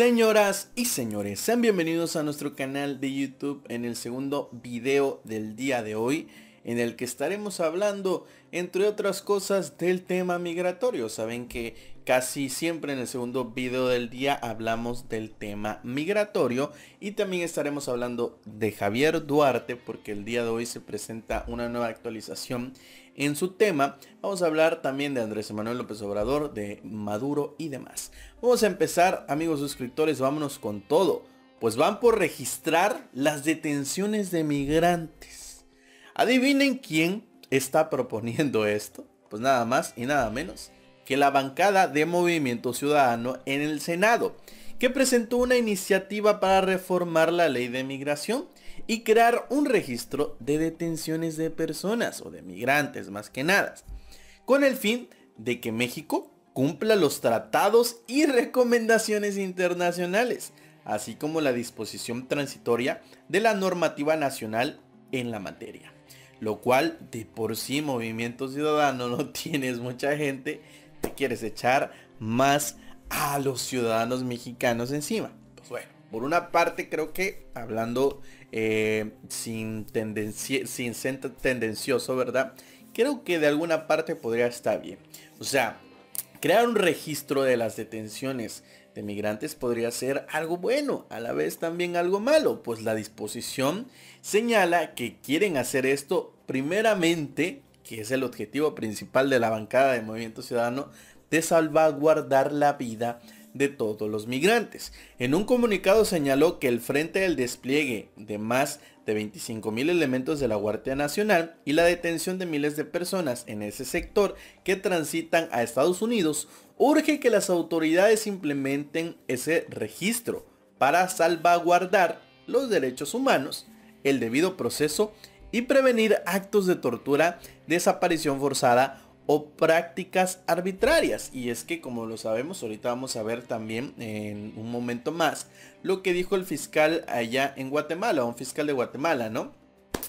Señoras y señores, sean bienvenidos a nuestro canal de YouTube en el segundo video del día de hoy en el que estaremos hablando entre otras cosas del tema migratorio. Saben que Casi siempre en el segundo video del día hablamos del tema migratorio y también estaremos hablando de Javier Duarte porque el día de hoy se presenta una nueva actualización en su tema. Vamos a hablar también de Andrés Manuel López Obrador, de Maduro y demás. Vamos a empezar, amigos suscriptores, vámonos con todo. Pues van por registrar las detenciones de migrantes. Adivinen quién está proponiendo esto. Pues nada más y nada menos que la bancada de Movimiento Ciudadano en el Senado, que presentó una iniciativa para reformar la ley de migración y crear un registro de detenciones de personas o de migrantes más que nada, con el fin de que México cumpla los tratados y recomendaciones internacionales, así como la disposición transitoria de la normativa nacional en la materia. Lo cual de por sí Movimiento Ciudadano no tienes mucha gente te quieres echar más a los ciudadanos mexicanos encima. Pues bueno, por una parte creo que hablando eh, sin, tendencia, sin tendencioso, ¿verdad? Creo que de alguna parte podría estar bien. O sea, crear un registro de las detenciones de migrantes podría ser algo bueno, a la vez también algo malo, pues la disposición señala que quieren hacer esto primeramente que es el objetivo principal de la bancada de Movimiento Ciudadano, de salvaguardar la vida de todos los migrantes. En un comunicado señaló que el frente del despliegue de más de 25 mil elementos de la Guardia Nacional y la detención de miles de personas en ese sector que transitan a Estados Unidos, urge que las autoridades implementen ese registro para salvaguardar los derechos humanos, el debido proceso y prevenir actos de tortura, desaparición forzada o prácticas arbitrarias. Y es que como lo sabemos, ahorita vamos a ver también en un momento más lo que dijo el fiscal allá en Guatemala, un fiscal de Guatemala, ¿no?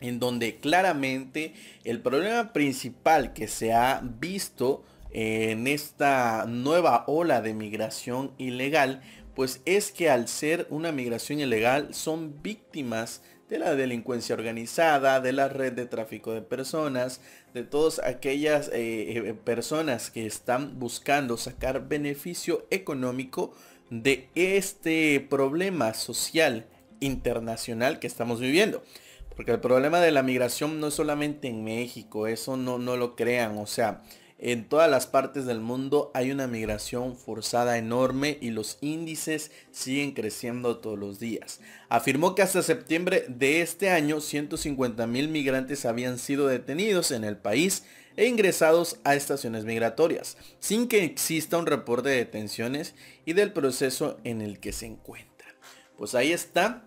En donde claramente el problema principal que se ha visto en esta nueva ola de migración ilegal, pues es que al ser una migración ilegal son víctimas de la delincuencia organizada, de la red de tráfico de personas, de todas aquellas eh, eh, personas que están buscando sacar beneficio económico de este problema social internacional que estamos viviendo. Porque el problema de la migración no es solamente en México, eso no, no lo crean, o sea, en todas las partes del mundo hay una migración forzada enorme y los índices siguen creciendo todos los días. Afirmó que hasta septiembre de este año 150 mil migrantes habían sido detenidos en el país e ingresados a estaciones migratorias, sin que exista un reporte de detenciones y del proceso en el que se encuentra. Pues ahí está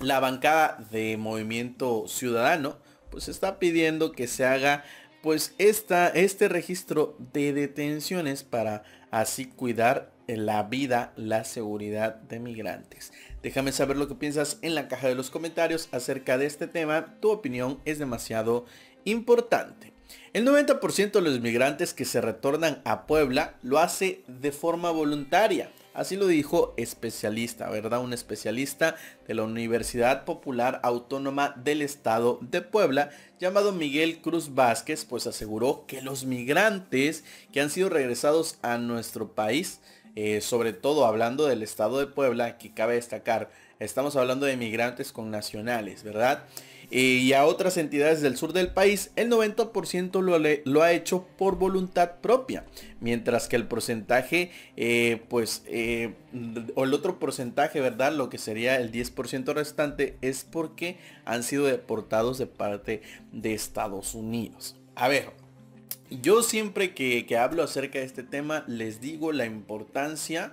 la bancada de Movimiento Ciudadano, pues está pidiendo que se haga pues este registro de detenciones para así cuidar la vida, la seguridad de migrantes. Déjame saber lo que piensas en la caja de los comentarios acerca de este tema. Tu opinión es demasiado importante. El 90% de los migrantes que se retornan a Puebla lo hace de forma voluntaria. Así lo dijo especialista, ¿verdad? Un especialista de la Universidad Popular Autónoma del Estado de Puebla, llamado Miguel Cruz Vázquez, pues aseguró que los migrantes que han sido regresados a nuestro país, eh, sobre todo hablando del Estado de Puebla, que cabe destacar, estamos hablando de migrantes con nacionales, ¿verdad? y a otras entidades del sur del país, el 90% lo, ha hecho por voluntad propia, mientras que el porcentaje, eh, pues, eh, o el otro porcentaje, ¿verdad? Lo que sería el 10% restante es porque han sido deportados de parte de Estados Unidos. A ver, yo siempre que, que, hablo acerca de este tema les digo la importancia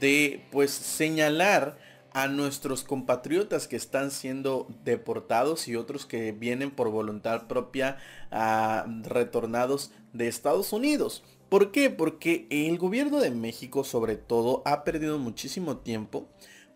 de pues señalar a nuestros compatriotas que están siendo deportados y otros que vienen por voluntad propia a ah, retornados de Estados Unidos. ¿Por qué? Porque el gobierno de México sobre todo ha perdido muchísimo tiempo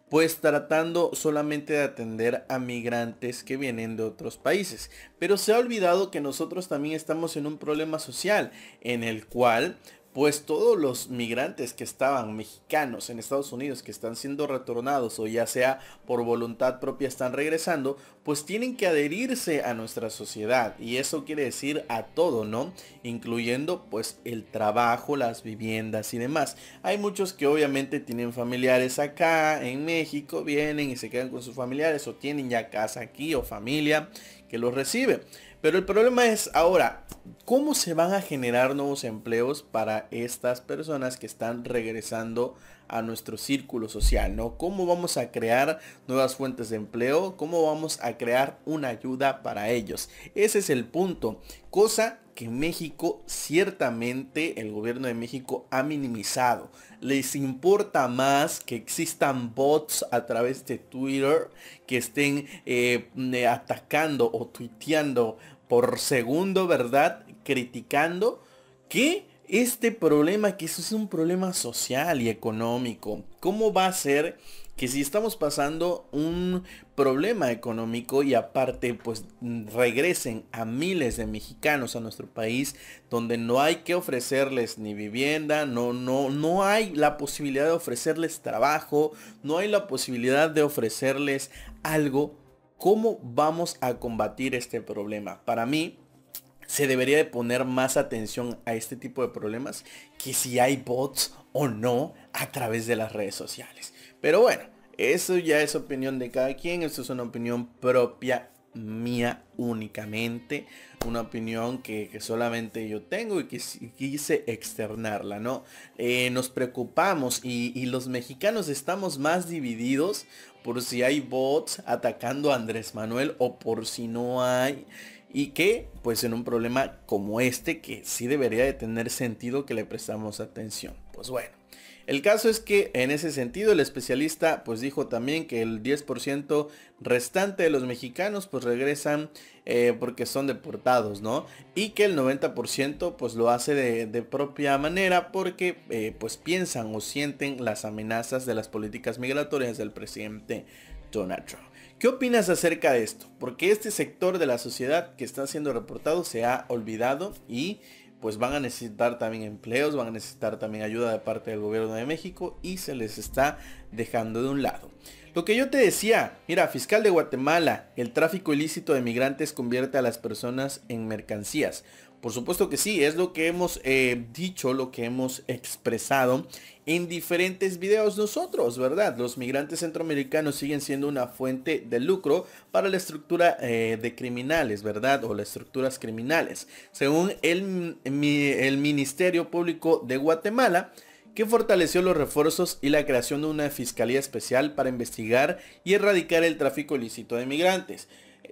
pues tratando solamente de atender a migrantes que vienen de otros países. Pero se ha olvidado que nosotros también estamos en un problema social en el cual pues todos los migrantes que estaban mexicanos en Estados Unidos, que están siendo retornados o ya sea por voluntad propia están regresando, pues tienen que adherirse a nuestra sociedad. Y eso quiere decir a todo, ¿no? Incluyendo pues el trabajo, las viviendas y demás. Hay muchos que obviamente tienen familiares acá en México, vienen y se quedan con sus familiares o tienen ya casa aquí o familia que los recibe. Pero el problema es ahora, ¿cómo se van a generar nuevos empleos para estas personas que están regresando a nuestro círculo social? ¿no? ¿Cómo vamos a crear nuevas fuentes de empleo? ¿Cómo vamos a crear una ayuda para ellos? Ese es el punto. Cosa que México ciertamente el gobierno de México ha minimizado. Les importa más que existan bots a través de Twitter que estén eh, mm, eh, atacando o tuiteando por segundo, ¿verdad? Criticando que este problema, que eso es un problema social y económico, ¿cómo va a ser que si estamos pasando un problema económico y aparte pues regresen a miles de mexicanos a nuestro país donde no hay que ofrecerles ni vivienda, no no no hay la posibilidad de ofrecerles trabajo, no hay la posibilidad de ofrecerles algo ¿Cómo vamos a combatir este problema? Para mí, se debería de poner más atención a este tipo de problemas que si hay bots o no a través de las redes sociales. Pero bueno, eso ya es opinión de cada quien, eso es una opinión propia mía únicamente, una opinión que, solamente yo tengo y que quise externarla, ¿no? Eh, nos preocupamos y los mexicanos estamos más divididos por si hay bots atacando a Andrés Manuel o por si no hay. Y que, pues en un problema como este, que sí debería de tener sentido que le prestamos atención. Pues bueno. El caso es que en ese sentido el especialista pues dijo también que el 10% restante de los mexicanos pues regresan eh, porque son deportados, ¿no? Y que el 90% pues lo hace de, propia manera porque eh, pues piensan o sienten las amenazas de las políticas migratorias del presidente Donald Trump. ¿Qué opinas acerca de esto? Porque este sector de la sociedad que está siendo reportado se ha olvidado y pues van a necesitar también empleos, van a necesitar también ayuda de parte del gobierno de México y se les está dejando de un lado. Lo que yo te decía, mira, fiscal de Guatemala, el tráfico ilícito de migrantes convierte a las personas en mercancías. Por supuesto que sí, es lo que hemos eh, dicho, lo que hemos expresado en diferentes videos nosotros, ¿verdad? Los migrantes centroamericanos siguen siendo una fuente de lucro para la estructura eh, de criminales, ¿verdad? O las estructuras criminales. Según el, el Ministerio Público de Guatemala, que fortaleció los refuerzos y la creación de una fiscalía especial para investigar y erradicar el tráfico ilícito de migrantes.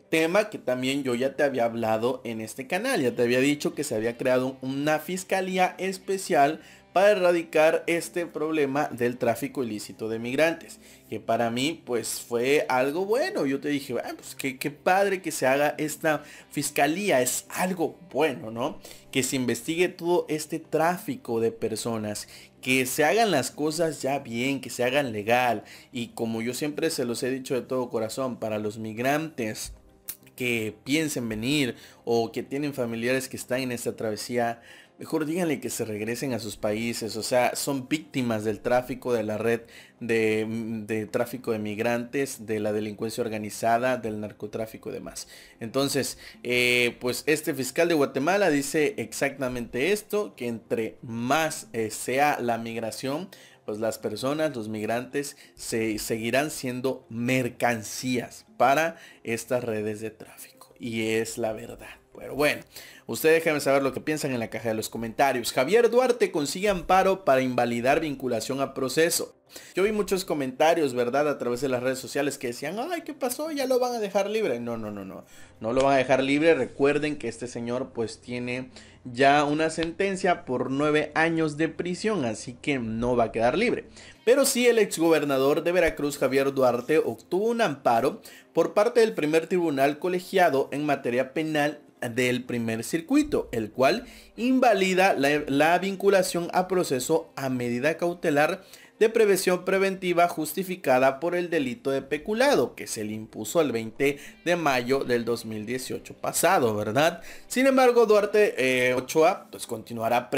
Tema que también yo ya te había hablado en este canal, ya te había dicho que se había creado una fiscalía especial para erradicar este problema del tráfico ilícito de migrantes. Que para mí pues fue algo bueno. Yo te dije, ah, pues, que qué, padre que se haga esta fiscalía. Es algo bueno, ¿no? Que se investigue todo este tráfico de personas. Que se hagan las cosas ya bien, que se hagan legal. Y como yo siempre se los he dicho de todo corazón, para los migrantes que piensen venir o que tienen familiares que están en esta travesía, mejor díganle que se regresen a sus países. O sea, son víctimas del tráfico de la red de, mm, tráfico de migrantes, de la delincuencia organizada, del narcotráfico y demás. Entonces, eh, pues este fiscal de Guatemala dice exactamente esto, que entre más eh, sea la migración, pues, las personas, los migrantes, se seguirán siendo mercancías para estas redes de tráfico. Y es la verdad. Pero bueno, ustedes déjenme saber lo que piensan en la caja de los comentarios. Javier Duarte consigue amparo para invalidar vinculación a proceso. Yo vi muchos comentarios, ¿verdad? A través de las redes sociales que decían, ay, ¿qué pasó? Ya lo van a dejar libre. No, no, no, no. No lo van a dejar libre. Recuerden que este señor pues tiene ya una sentencia por nueve años de prisión, así que no va a quedar libre. Pero sí el exgobernador de Veracruz, Javier Duarte, obtuvo un amparo por parte del primer tribunal colegiado en materia penal del primer circuito, el cual invalida la, vinculación a proceso a medida cautelar de prevención preventiva justificada por el delito de peculado que se le impuso el 20 de mayo del 2018 pasado, ¿verdad? Sin embargo, Duarte eh, Ochoa pues continuará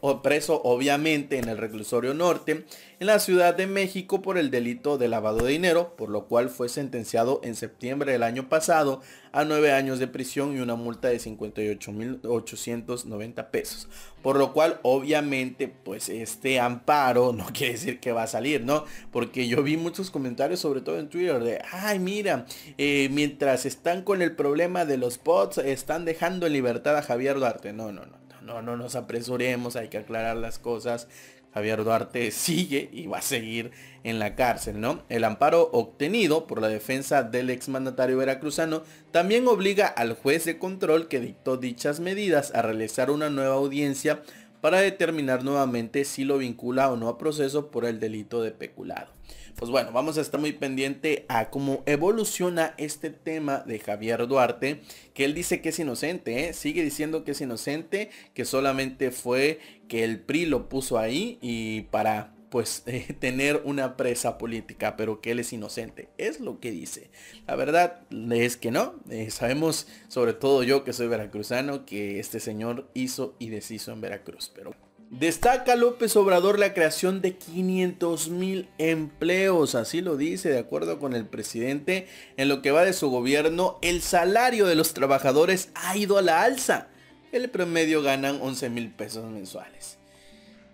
o preso obviamente en el reclusorio norte en la Ciudad de México por el delito de lavado de dinero, por lo cual fue sentenciado en septiembre del año pasado a nueve años de prisión y una multa de 58.890 pesos. Por lo cual, obviamente, pues este amparo no quiere decir que va a salir, ¿no? Porque yo vi muchos comentarios, sobre todo en Twitter, de, ay, mira, eh, mientras están con el problema de los POTS. están dejando en libertad a Javier Duarte. No, no, no. No, no nos apresuremos, hay que aclarar las cosas. Javier Duarte sigue y va a seguir en la cárcel, ¿no? El amparo obtenido por la defensa del exmandatario veracruzano también obliga al juez de control que dictó dichas medidas a realizar una nueva audiencia para determinar nuevamente si lo vincula o no a proceso por el delito de peculado. Pues bueno, vamos a estar muy pendiente a cómo evoluciona este tema de Javier Duarte, que él dice que es inocente, ¿eh? sigue diciendo que es inocente, que solamente fue que el PRI lo puso ahí y para pues eh, tener una presa política, pero que él es inocente. Es lo que dice. La verdad es que no. Eh, sabemos, sobre todo yo que soy veracruzano, que este señor hizo y deshizo en Veracruz. Pero Destaca López Obrador la creación de 500 mil empleos, así lo dice de acuerdo con el presidente. En lo que va de su gobierno, el salario de los trabajadores ha ido a la alza. El promedio ganan 11 mil pesos mensuales.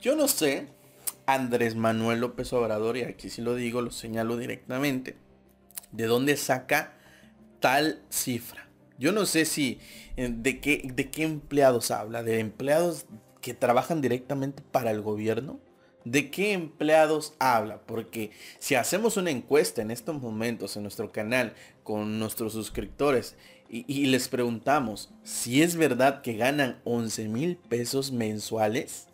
Yo no sé Andrés Manuel López Obrador, y aquí sí lo digo, lo señalo directamente, de dónde saca tal cifra. Yo no sé si eh, de qué, de qué empleados habla, de empleados que trabajan directamente para el gobierno. ¿De qué empleados habla? Porque si hacemos una encuesta en estos momentos en nuestro canal con nuestros suscriptores y, y les preguntamos si es verdad que ganan 11 mil pesos mensuales,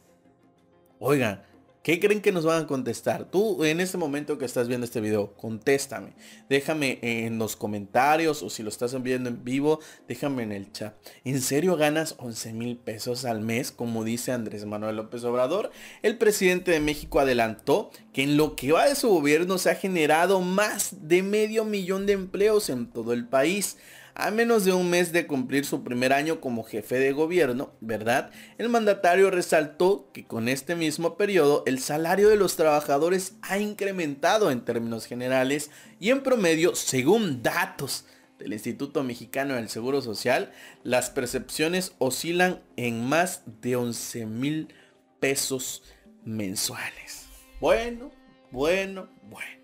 oigan, ¿Qué creen que nos van a contestar? Tú en este momento que estás viendo este video, contéstame. Déjame en los comentarios o si lo estás viendo en vivo, déjame en el chat. ¿En serio ganas 11 mil pesos al mes? Como dice Andrés Manuel López Obrador, el presidente de México adelantó que en lo que va de su gobierno se ha generado más de medio millón de empleos en todo el país. A menos de un mes de cumplir su primer año como jefe de gobierno, ¿verdad? El mandatario resaltó que con este mismo periodo el salario de los trabajadores ha incrementado en términos generales y en promedio, según datos del Instituto Mexicano del Seguro Social, las percepciones oscilan en más de 11 mil pesos mensuales. Bueno, bueno, bueno.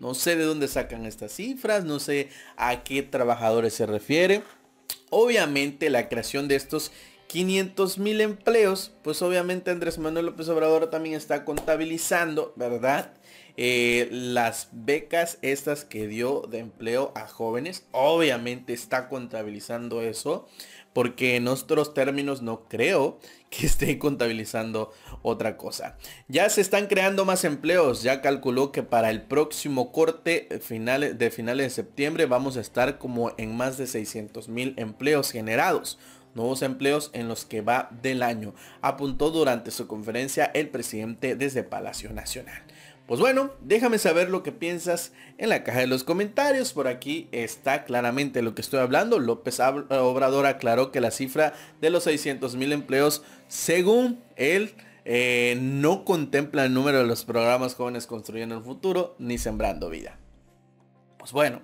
No sé de dónde sacan estas cifras, no sé a qué trabajadores se refiere. Obviamente la creación de estos 500 mil empleos, pues obviamente Andrés Manuel López Obrador también está contabilizando, ¿verdad? Eh, las becas estas que dio de empleo a jóvenes, obviamente está contabilizando eso porque en otros términos no creo que esté contabilizando otra cosa. Ya se están creando más empleos, ya calculó que para el próximo corte eh, de finales de septiembre vamos a estar como en más de 600 mil empleos generados nuevos empleos en los que va del año, apuntó durante su conferencia el presidente desde Palacio Nacional. Pues bueno, déjame saber lo que piensas en la caja de los comentarios. Por aquí está claramente lo que estoy hablando. López Obrador aclaró que la cifra de los 600 mil empleos, según él, eh, no contempla el número de los programas jóvenes construyendo el futuro ni sembrando vida. Pues bueno,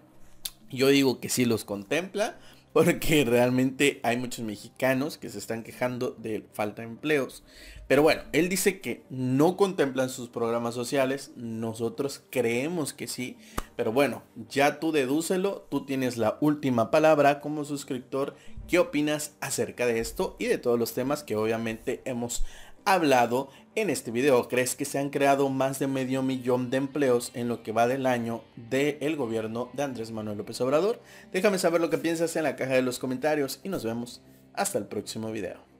yo digo que sí los contempla, porque realmente hay muchos mexicanos que se están quejando de falta de empleos. Pero bueno, él dice que no contemplan sus programas sociales, nosotros creemos que sí, pero bueno, ya tú dedúcelo, tú tienes la última palabra como suscriptor, ¿qué opinas acerca de esto y de todos los temas que obviamente hemos hablado en este video. ¿Crees que se han creado más de medio millón de empleos en lo que va del año del el gobierno de Andrés Manuel López Obrador? Déjame saber lo que piensas en la caja de los comentarios y nos vemos hasta el próximo video.